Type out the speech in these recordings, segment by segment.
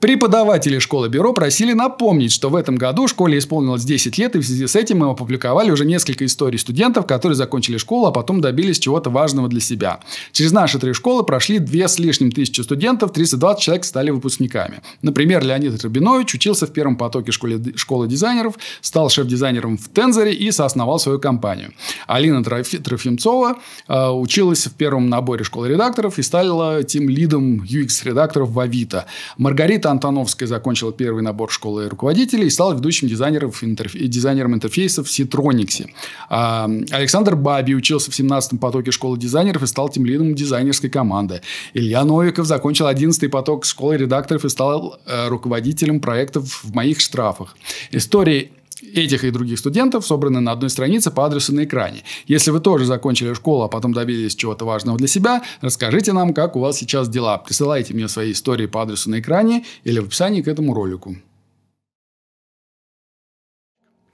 Преподаватели школы бюро просили напомнить, что в этом году школе исполнилось 10 лет, и в связи с этим мы опубликовали уже несколько историй студентов, которые закончили школу, а потом добились чего-то важного для себя. Через наши три школы прошли две с лишним тысячи студентов, 320 человек стали выпускниками. Например, Леонид Рабинович учился в первом потоке школе, школы дизайнеров, стал шеф-дизайнером в Тензоре и соосновал свою компанию. Алина Трофи, Трофимцова э, училась в первом наборе школы редакторов и стала тим-лидом UX-редакторов в Авито. Маргарита Маргарита Антоновская закончила первый набор школы руководителей и стала ведущим дизайнером, интерф... дизайнером интерфейсов в Citronix. А, Александр Баби учился в 17-м потоке школы дизайнеров и стал тем лидом дизайнерской команды. Илья Новиков закончил 11-й поток школы редакторов и стал э, руководителем проектов в моих штрафах. Истории этих и других студентов собраны на одной странице по адресу на экране. Если вы тоже закончили школу, а потом добились чего-то важного для себя, расскажите нам, как у вас сейчас дела. Присылайте мне свои истории по адресу на экране или в описании к этому ролику.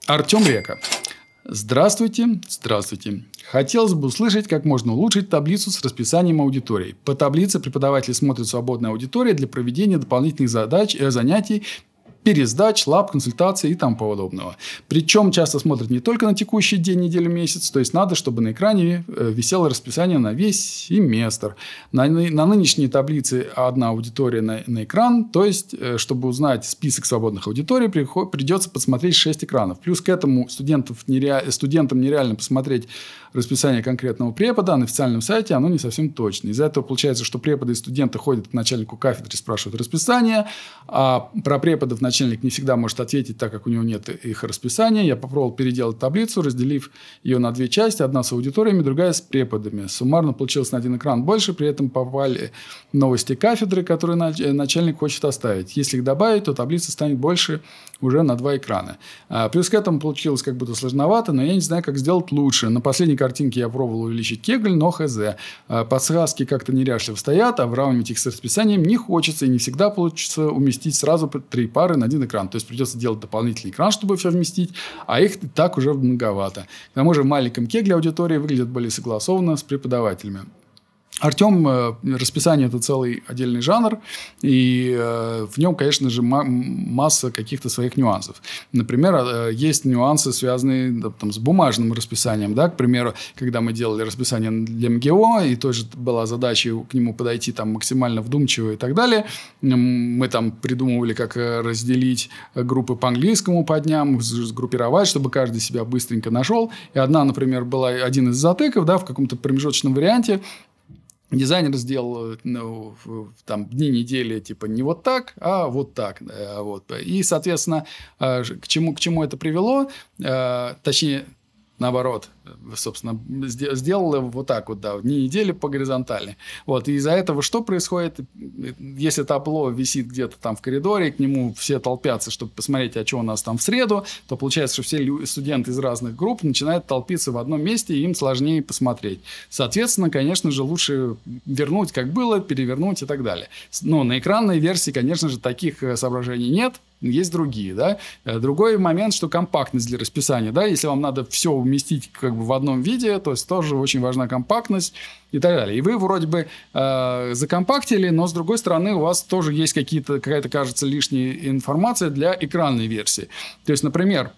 Артем Река. Здравствуйте, здравствуйте. Хотелось бы услышать, как можно улучшить таблицу с расписанием аудиторий. По таблице преподаватели смотрят свободные аудитории для проведения дополнительных задач, э, занятий пересдач, лап, консультаций и тому подобного. Причем часто смотрят не только на текущий день, неделю, месяц, то есть надо, чтобы на экране э, висело расписание на весь семестр. На, на нынешней таблице одна аудитория на, на экран, то есть, э, чтобы узнать список свободных аудиторий, приход, придется подсмотреть 6 экранов. Плюс к этому студентов нере, студентам нереально посмотреть расписание конкретного препода на официальном сайте, оно не совсем точно. Из-за этого получается, что преподы и студенты ходят к начальнику кафедры, спрашивают расписание, а про преподов начальника начальник не всегда может ответить, так как у него нет их расписания. Я попробовал переделать таблицу, разделив ее на две части. Одна с аудиториями, другая с преподами. Суммарно получилось на один экран больше, при этом попали новости кафедры, которые начальник хочет оставить. Если их добавить, то таблица станет больше уже на два экрана. А, плюс к этому получилось как будто сложновато, но я не знаю, как сделать лучше. На последней картинке я пробовал увеличить кегль, но хз. А, подсказки как-то неряшливо стоят, а выравнивать их с расписанием не хочется и не всегда получится уместить сразу три пары на один экран. То есть придется делать дополнительный экран, чтобы все вместить, а их так уже многовато. К тому же в маленьком кегле аудитории выглядят более согласованно с преподавателями. Артем, э, расписание – это целый отдельный жанр, и э, в нем, конечно же, масса каких-то своих нюансов. Например, э, есть нюансы, связанные там, с бумажным расписанием. Да? К примеру, когда мы делали расписание для МГО, и тоже была задача к нему подойти там, максимально вдумчиво и так далее, мы там придумывали, как разделить группы по английскому по дням, сгруппировать, чтобы каждый себя быстренько нашел. И одна, например, была один из затыков да, в каком-то промежуточном варианте – дизайнер сделал э, ну, там дни недели типа не вот так, а вот так. Э, вот. И, соответственно, э, к чему, к чему это привело, точнее, наоборот, собственно, сделала вот так вот, да, не недели по горизонтали. Вот, и из-за этого что происходит, если табло висит где-то там в коридоре, к нему все толпятся, чтобы посмотреть, а что у нас там в среду, то получается, что все студенты из разных групп начинают толпиться в одном месте, и им сложнее посмотреть. Соответственно, конечно же, лучше вернуть, как было, перевернуть и так далее. Но на экранной версии, конечно же, таких э, соображений нет, есть другие, да. Э, другой момент, что компактность для расписания, да, если вам надо все уместить как бы в одном виде, то есть тоже очень важна компактность и так далее. И вы вроде бы э, закомпактили, но с другой стороны у вас тоже есть какие-то, какая-то, кажется, лишняя информация для экранной версии. То есть, например,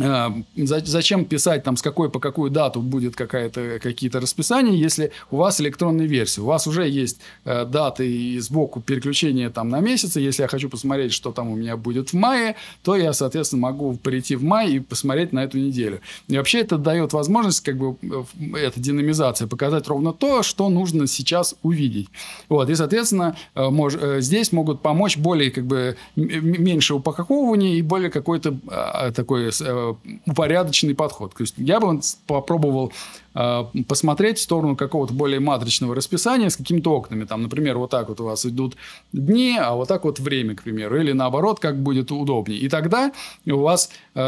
а, зачем писать там с какой по какую дату будет какая-то какие-то расписания, если у вас электронная версия, у вас уже есть э, даты и сбоку переключения там на месяцы. Если я хочу посмотреть, что там у меня будет в мае, то я соответственно могу прийти в мае и посмотреть на эту неделю. И вообще это дает возможность как бы э, эта динамизация показать ровно то, что нужно сейчас увидеть. Вот и соответственно э, мож, э, здесь могут помочь более как бы меньше упаковывания и более какой-то э, такой э, Э, упорядоченный подход. То есть я бы попробовал Э, посмотреть в сторону какого-то более матричного расписания с какими-то окнами. Там, например, вот так вот у вас идут дни, а вот так вот время, к примеру. Или наоборот, как будет удобнее. И тогда у вас э,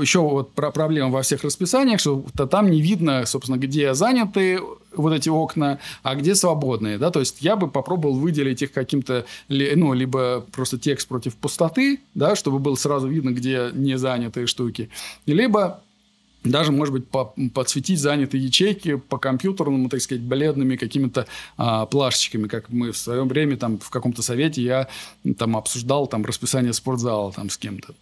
еще вот про проблема во всех расписаниях, что там не видно, собственно, где заняты вот эти окна, а где свободные, да, то есть я бы попробовал выделить их каким-то, ну, либо просто текст против пустоты, да, чтобы было сразу видно, где не занятые штуки, либо даже, может быть, по, подсветить занятые ячейки по компьютерному, так сказать, бледными какими-то а, плашечками, как мы в свое время там в каком-то совете я там обсуждал там расписание спортзала там с кем-то.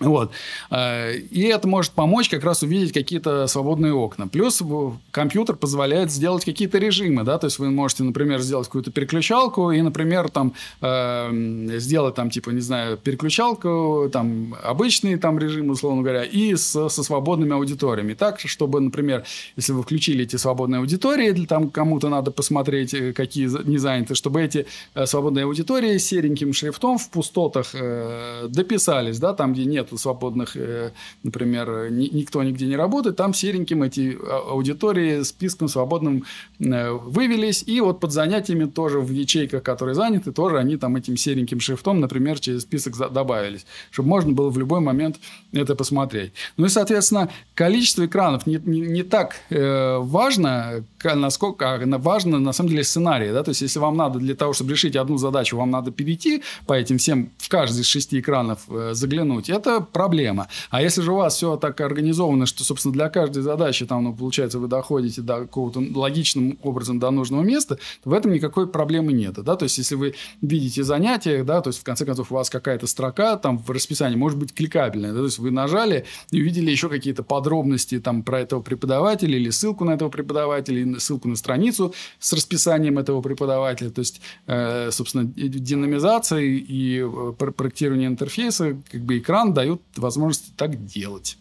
Вот. Э, и это может помочь как раз увидеть какие-то свободные окна. Плюс компьютер позволяет сделать какие-то режимы, да, то есть вы можете, например, сделать какую-то переключалку и, например, там э, сделать там типа, не знаю, переключалку, там обычный там режим, условно говоря, и со, со свободными аудиториями. Так, чтобы, например, если вы включили эти свободные аудитории, для, там кому-то надо посмотреть, э, какие не заняты, чтобы эти э, свободные аудитории сереньким шрифтом в пустотах э, дописались, да, там, где нет свободных, э, например, никто нигде не работает, там сереньким эти а, аудитории списком свободным э, вывелись, и вот под занятиями тоже в ячейках, которые заняты, тоже они там этим сереньким шрифтом, например, через список добавились, чтобы можно было в любой момент это посмотреть. Ну и, соответственно, количество экранов не, не, не так э, важно, насколько а, важно, на самом деле, сценарий. Да? То есть, если вам надо для того, чтобы решить одну задачу, вам надо перейти по этим всем, в каждый из шести экранов э, заглянуть, это проблема. А если же у вас все так организовано, что, собственно, для каждой задачи, там, ну, получается, вы доходите до какого-то логичным образом до нужного места, то в этом никакой проблемы нет. Да? То есть, если вы видите занятия, да, то есть, в конце концов, у вас какая-то строка там в расписании может быть кликабельная. Да? То есть, вы нажали и увидели еще какие-то подробности там про этого преподавателя или ссылку на этого преподавателя, или ссылку на страницу с расписанием этого преподавателя. То есть, э, собственно, динамизация и э, проектирование интерфейса, как бы экран дает дают возможность так делать.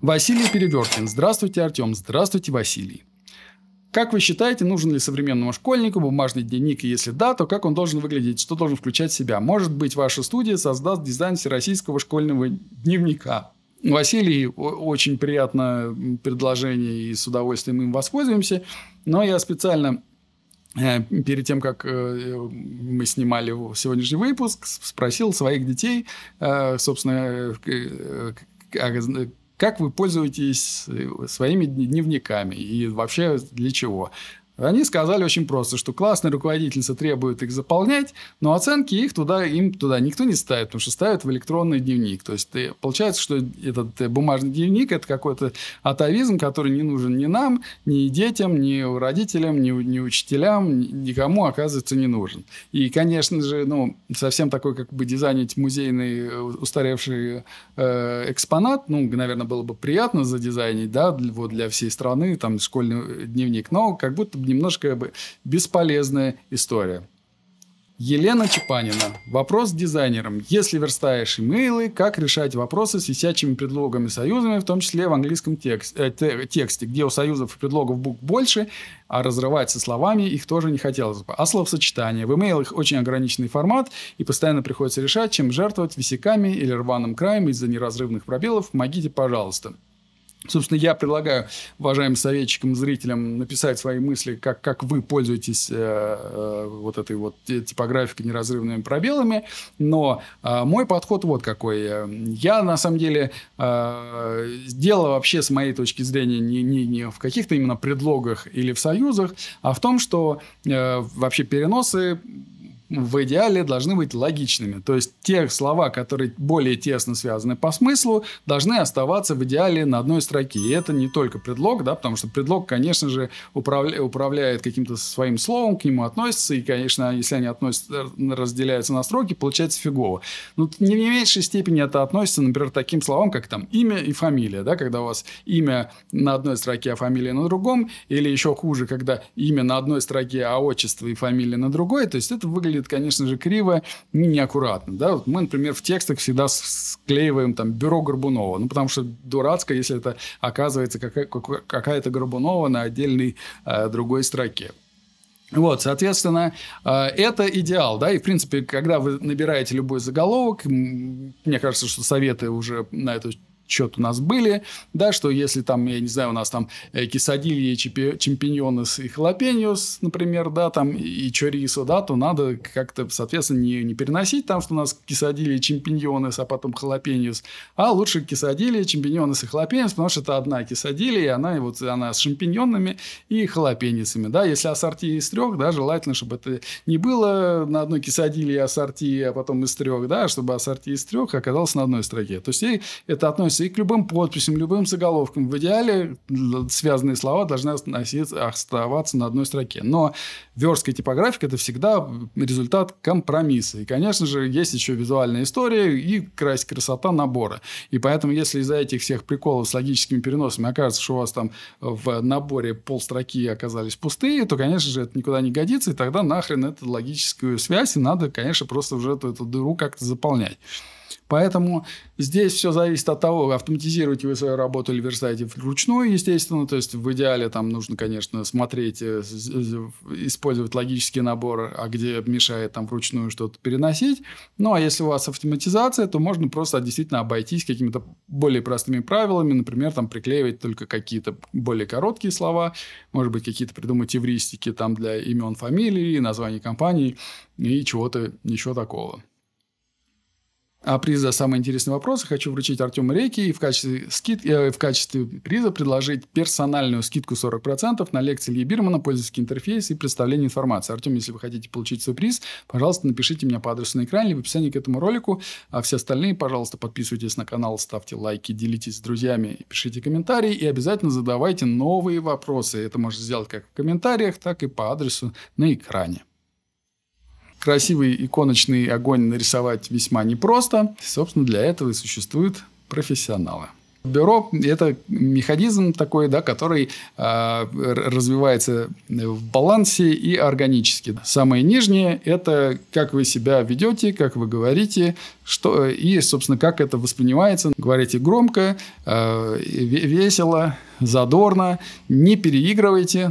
Василий Переверкин. Здравствуйте, Артем. Здравствуйте, Василий. Как вы считаете, нужен ли современному школьнику бумажный дневник, и если да, то как он должен выглядеть, что должен включать в себя? Может быть, ваша студия создаст дизайн всероссийского школьного дневника? Василий, очень приятно предложение, и с удовольствием им воспользуемся. Но я специально Э, перед тем, как э, мы снимали сегодняшний выпуск, спросил своих детей, э, собственно, как вы пользуетесь своими дневниками и вообще для чего. Они сказали очень просто, что классная руководительница требует их заполнять, но оценки их туда, им туда никто не ставит, потому что ставят в электронный дневник. То есть э, получается, что этот э, бумажный дневник – это какой-то атовизм, который не нужен ни нам, ни детям, ни родителям, ни, ни учителям, никому, оказывается, не нужен. И, конечно же, ну, совсем такой, как бы дизайнить музейный э, устаревший э, экспонат, ну, наверное, было бы приятно задизайнить, да, для, вот для всей страны, там, школьный дневник, но как будто немножко бы бесполезная история. Елена Чепанина. Вопрос дизайнерам. Если верстаешь имейлы, как решать вопросы с висячими предлогами союзами, в том числе в английском текст, э, тексте, где у союзов и предлогов букв больше, а разрывать со словами их тоже не хотелось бы. А словосочетание. В имейлах очень ограниченный формат, и постоянно приходится решать, чем жертвовать висяками или рваным краем из-за неразрывных пробелов. Помогите, пожалуйста. Собственно, я предлагаю уважаемым советчикам, зрителям написать свои мысли, как, как вы пользуетесь э, э, вот этой вот типографикой неразрывными пробелами. Но э, мой подход вот какой. Э, я, на самом деле, э, дело вообще, с моей точки зрения, не, не, не в каких-то именно предлогах или в союзах, а в том, что э, вообще переносы в идеале должны быть логичными. То есть те слова, которые более тесно связаны по смыслу, должны оставаться в идеале на одной строке. И это не только предлог, да, потому что предлог, конечно же, управля управляет каким-то своим словом, к нему относится, и, конечно, если они относятся, э, разделяются на строки, получается фигово. Но не в меньшей степени это относится, например, к таким словам, как там имя и фамилия, да, когда у вас имя на одной строке, а фамилия на другом, или еще хуже, когда имя на одной строке, а отчество и фамилия на другой, то есть это выглядит выглядит, конечно же, криво, ну, неаккуратно. Да? Вот мы, например, в текстах всегда склеиваем там бюро Горбунова, ну, потому что дурацко, если это оказывается какая-то Горбунова на отдельной э, другой строке. Вот, соответственно, э, это идеал, да, и, в принципе, когда вы набираете любой заголовок, мне кажется, что советы уже на эту что-то у нас были, да, что если там, я не знаю, у нас там э, кисадильи, чемпиньонес и халапеньос, например, да, там, и чорисо, да, то надо как-то, соответственно, не, не переносить там, что у нас кисадильи, чемпиньонес, а потом халапеньос, а лучше кисадильи, чемпиньонес и халапеньос, потому что это одна кисадилья, и она, и вот, она с шампиньонами и халапеньосами, да, если ассорти из трех, да, желательно, чтобы это не было на одной кисадильи ассорти, а потом из трех, да, чтобы ассорти из трех оказался на одной строке. То есть, э, это относится и к любым подписям, любым заголовкам. В идеале связанные слова должны оставаться на одной строке. Но верстская типографика – это всегда результат компромисса. И, конечно же, есть еще визуальная история и красть красота набора. И поэтому, если из-за этих всех приколов с логическими переносами окажется, что у вас там в наборе полстроки оказались пустые, то, конечно же, это никуда не годится, и тогда нахрен эту логическую связь, и надо, конечно, просто уже эту, эту дыру как-то заполнять. Поэтому здесь все зависит от того, автоматизируете вы свою работу или верстаете вручную, естественно. То есть в идеале там нужно, конечно, смотреть, э, использовать логический набор, а где мешает там вручную что-то переносить. Ну, а если у вас автоматизация, то можно просто действительно обойтись какими-то более простыми правилами. Например, там приклеивать только какие-то более короткие слова, может быть, какие-то придумать евристики там для имен, фамилий, названий компаний и чего-то еще такого. А приз за самые интересные вопросы хочу вручить Артему Рейке и в качестве, скид... э, в качестве приза предложить персональную скидку 40% на лекции Ильи Бирмана «Пользовательский интерфейс и представление информации». Артем, если вы хотите получить свой приз, пожалуйста, напишите мне по адресу на экране или в описании к этому ролику. А все остальные, пожалуйста, подписывайтесь на канал, ставьте лайки, делитесь с друзьями, пишите комментарии и обязательно задавайте новые вопросы. Это можно сделать как в комментариях, так и по адресу на экране. Красивый иконочный огонь нарисовать весьма непросто. Собственно, для этого и существуют профессионалы. Бюро – это механизм такой, да, который э, развивается в балансе и органически. Самое нижнее – это как вы себя ведете, как вы говорите, что, и, собственно, как это воспринимается. Говорите громко, э, весело, задорно, не переигрывайте.